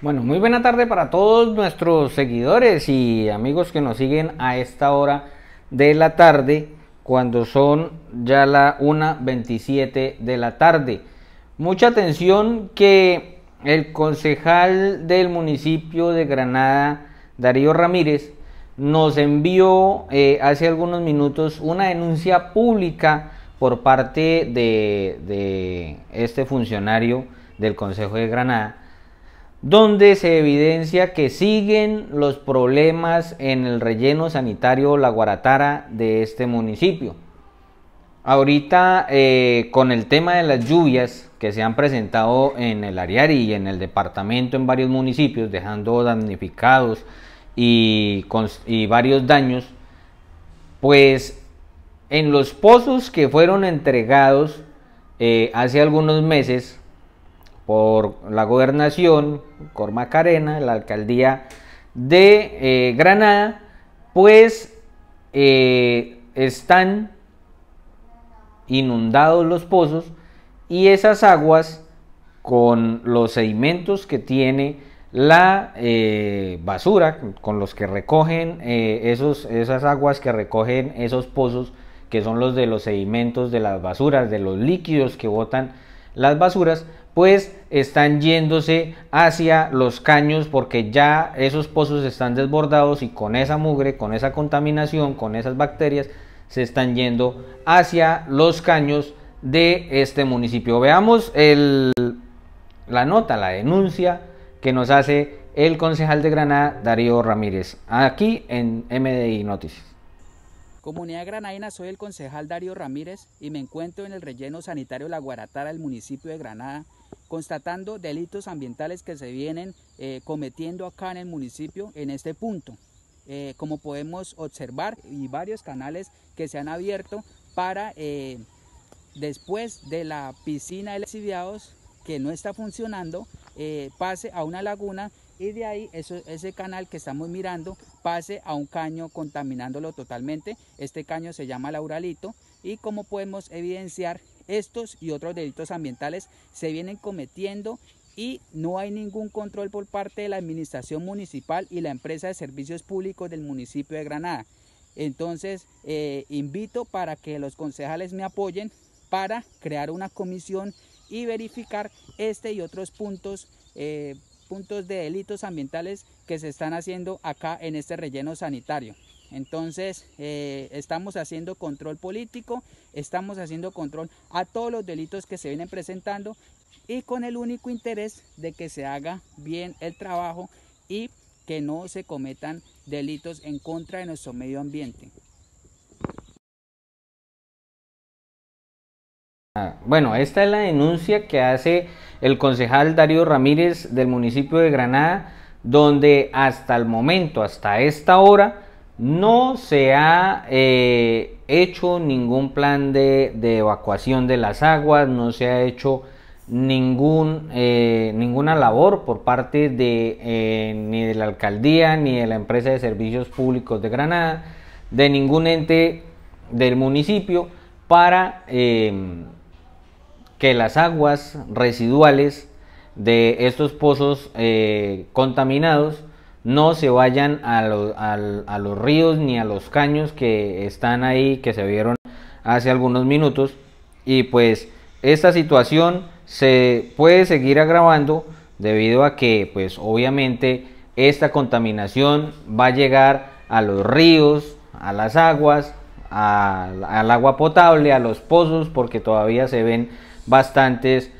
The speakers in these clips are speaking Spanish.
Bueno, muy buena tarde para todos nuestros seguidores y amigos que nos siguen a esta hora de la tarde, cuando son ya la 1.27 de la tarde. Mucha atención que el concejal del municipio de Granada, Darío Ramírez, nos envió eh, hace algunos minutos una denuncia pública por parte de este funcionario del Consejo de Granada donde se evidencia que siguen los problemas en el relleno sanitario La Guaratara de este municipio. Ahorita eh, con el tema de las lluvias que se han presentado en el Ariari y en el departamento en varios municipios, dejando damnificados y, varios daños, pues en los pozos que fueron entregados eh, hace algunos meses por la gobernación Cormacarena, la alcaldía de eh, Granada, pues eh, están inundados los pozos y esas aguas con los sedimentos que tiene la eh, basura, con los que recogen esas aguas que recogen esos pozos, que son los de los sedimentos de las basuras, de los líquidos que botan las basuras, pues están yéndose hacia los caños porque ya esos pozos están desbordados y con esa mugre, con esa contaminación, con esas bacterias, se están yendo hacia los caños de este municipio. Veamos la nota, la denuncia que nos hace el concejal de Granada, Darío Ramírez, aquí en MDI Noticias. Comunidad Granadina, soy el concejal Darío Ramírez y me encuentro en el relleno sanitario La Guaratara del municipio de Granada, constatando delitos ambientales que se vienen eh, cometiendo acá en el municipio en este punto. Eh, como podemos observar, y varios canales que se han abierto para eh, después de la piscina de exiliados que no está funcionando, pase a una laguna y de ahí ese canal que estamos mirando pase a un caño contaminándolo totalmente. Este caño se llama lauralito y como podemos evidenciar, estos y otros delitos ambientales se vienen cometiendo y no hay ningún control por parte de la administración municipal y la empresa de servicios públicos del municipio de Granada. Entonces, eh, invito para que los concejales me apoyen para crear una comisión y verificar este y otros puntos eh, puntos de delitos ambientales que se están haciendo acá en este relleno sanitario. Entonces, eh, estamos haciendo control político, estamos haciendo control a todos los delitos que se vienen presentando y con el único interés de que se haga bien el trabajo y que no se cometan delitos en contra de nuestro medio ambiente. Ah, bueno, esta es la denuncia que hace el concejal Darío Ramírez del municipio de Granada, donde hasta el momento, hasta esta hora, no se ha eh, hecho ningún plan de, evacuación de las aguas, no se ha hecho ningún, eh, ninguna labor por parte de eh, ni de la alcaldía, ni de la empresa de servicios públicos de Granada, de ningún ente del municipio para que las aguas residuales de estos pozos eh, contaminados no se vayan a, los ríos ni a los caños que están ahí, que se vieron hace algunos minutos. Y pues esta situación se puede seguir agravando debido a que pues obviamente esta contaminación va a llegar a los ríos, a las aguas, al agua potable, a los pozos, porque todavía se ven bastantes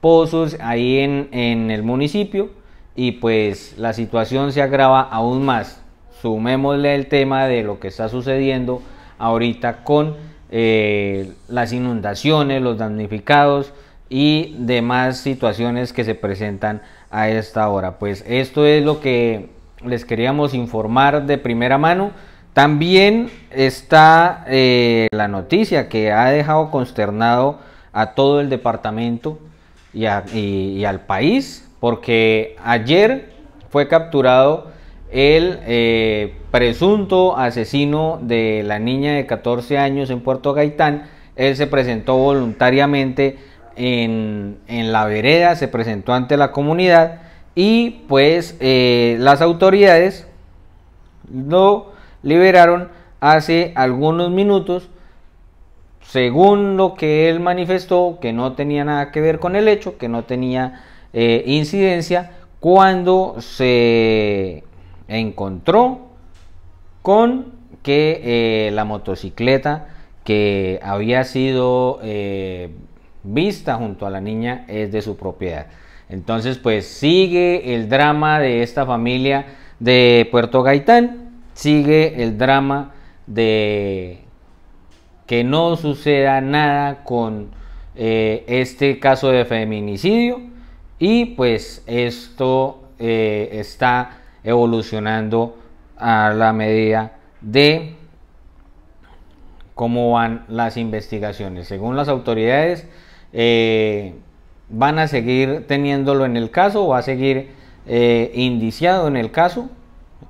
pozos ahí en, el municipio y pues la situación se agrava aún más. Sumémosle el tema de lo que está sucediendo ahorita con eh, las inundaciones, los damnificados y demás situaciones que se presentan a esta hora. Pues esto es lo que les queríamos informar de primera mano. También está eh, la noticia que ha dejado consternado a todo el departamento y, al país, porque ayer fue capturado el eh, presunto asesino de la niña de 14 años en Puerto Gaitán. Él se presentó voluntariamente en, la vereda, se presentó ante la comunidad y pues eh, las autoridades lo liberaron hace algunos minutos según lo que él manifestó, que no tenía nada que ver con el hecho, que no tenía eh, incidencia, cuando se encontró con que eh, la motocicleta que había sido eh, vista junto a la niña es de su propiedad. Entonces, pues sigue el drama de esta familia de Puerto Gaitán, sigue el drama de que no suceda nada con eh, este caso de feminicidio y pues esto eh, está evolucionando a la medida de cómo van las investigaciones. Según las autoridades, eh, van a seguir teniéndolo en el caso, va a seguir indiciado en el caso,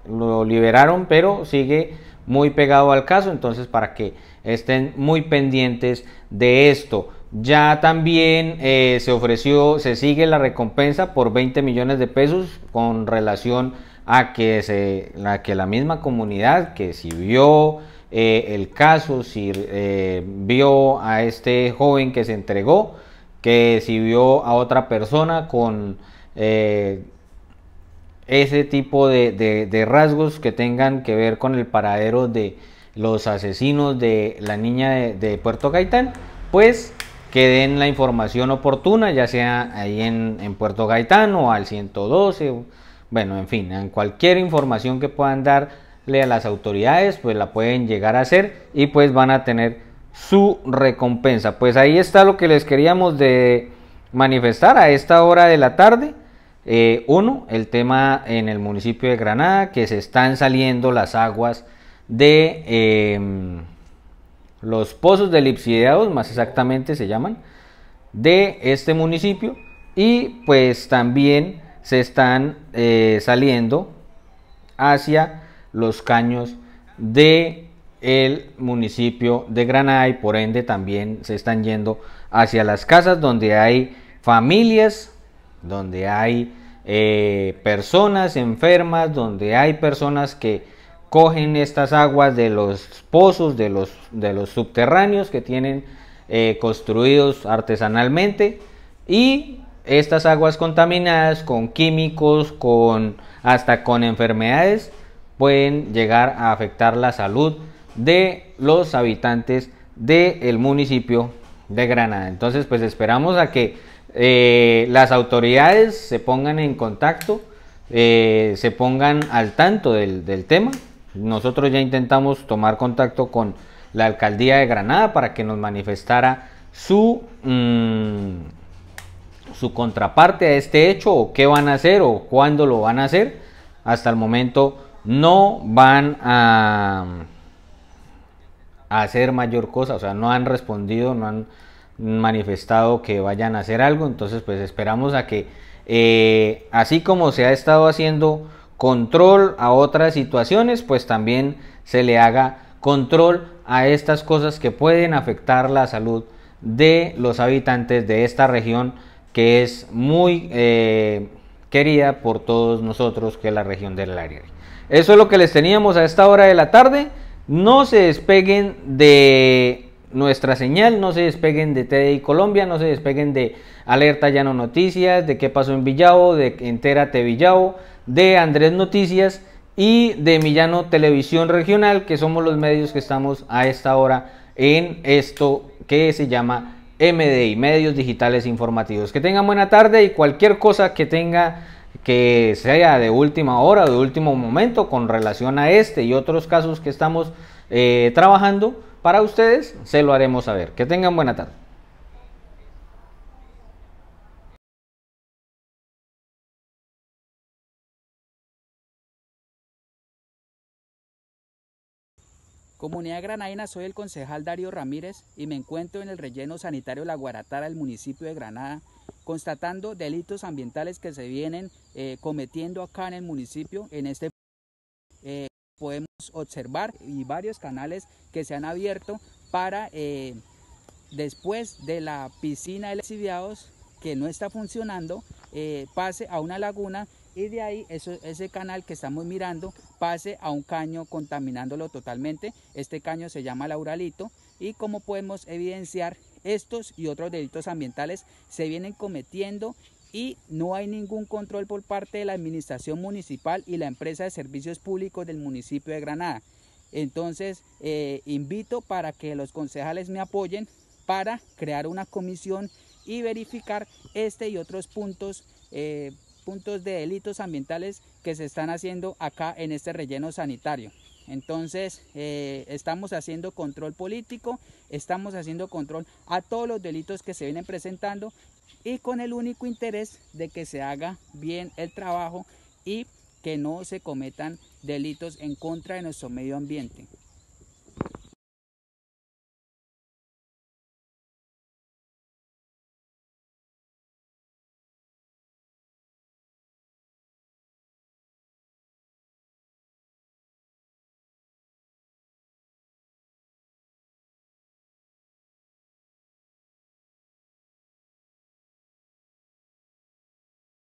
lo liberaron, pero sigue muy pegado al caso, entonces para que estén muy pendientes de esto. Ya también eh, se ofreció, se sigue la recompensa por 20 millones de pesos con relación a que, se, que la misma comunidad que si vio eh, el caso, si eh, vio a este joven que se entregó, que si vio a otra persona con ese tipo de, rasgos que tengan que ver con el paradero de los asesinos de la niña de, Puerto Gaitán, pues que den la información oportuna, ya sea ahí en, Puerto Gaitán o al 112, bueno, en fin, en cualquier información que puedan darle a las autoridades, pues la pueden llegar a hacer y pues van a tener su recompensa. Pues ahí está lo que les queríamos de manifestar a esta hora de la tarde. Eh, uno, el tema en el municipio de Granada, que se están saliendo las aguas de em, los pozos de lipsideados, más exactamente se llaman, de este municipio. Y pues también se están eh, saliendo hacia los caños de el municipio de Granada y por ende también se están yendo hacia las casas donde hay familias donde hay eh, personas enfermas, donde hay personas que cogen estas aguas de los pozos, de los, de los subterráneos que tienen eh, construidos artesanalmente y estas aguas contaminadas con químicos, con hasta con enfermedades pueden llegar a afectar la salud de los habitantes del municipio de Granada. Entonces, pues esperamos a que eh, las autoridades se pongan en contacto, eh, se pongan al tanto del, tema. Nosotros ya intentamos tomar contacto con la alcaldía de Granada para que nos manifestara su, mm, su contraparte a este hecho o qué van a hacer o cuándo lo van a hacer. Hasta el momento no van a, a hacer mayor cosa, o sea, no han respondido, no han manifestado que vayan a hacer algo, entonces pues esperamos a que eh, así como se ha estado haciendo control a otras situaciones, pues también se le haga control a estas cosas que pueden afectar la salud de los habitantes de esta región que es muy eh, querida por todos nosotros que es la región del área. Eso es lo que les teníamos a esta hora de la tarde. No se despeguen de nuestra señal. No se despeguen de TDI Colombia, no se despeguen de Alerta Llano Noticias, de qué pasó en Villavo, de Entérate Villavo, de Andrés Noticias y de Millano Televisión Regional, que somos los medios que estamos a esta hora en esto que se llama MDI, Medios Digitales Informativos. Que tengan buena tarde y cualquier cosa que tenga que sea de última hora, de último momento, con relación a este y otros casos que estamos eh, trabajando, para ustedes, se lo haremos saber. Que tengan buena tarde. Comunidad granadina soy el concejal Darío Ramírez y me encuentro en el relleno sanitario La Guaratara del municipio de Granada, constatando delitos ambientales que se vienen eh, cometiendo acá en el municipio, en este... Eh, podemos observar y varios canales que se han abierto para eh, después de la piscina de lesiviados que no está funcionando eh, pase a una laguna y de ahí ese canal que estamos mirando pase a un caño contaminándolo totalmente. Este caño se llama lauralito y como podemos evidenciar estos y otros delitos ambientales se vienen cometiendo y no hay ningún control por parte de la administración municipal y la empresa de servicios públicos del municipio de Granada. Entonces, eh, invito para que los concejales me apoyen para crear una comisión y verificar este y otros puntos, eh, puntos de delitos ambientales que se están haciendo acá en este relleno sanitario. Entonces, eh, estamos haciendo control político, estamos haciendo control a todos los delitos que se vienen presentando y con el único interés de que se haga bien el trabajo y que no se cometan delitos en contra de nuestro medio ambiente.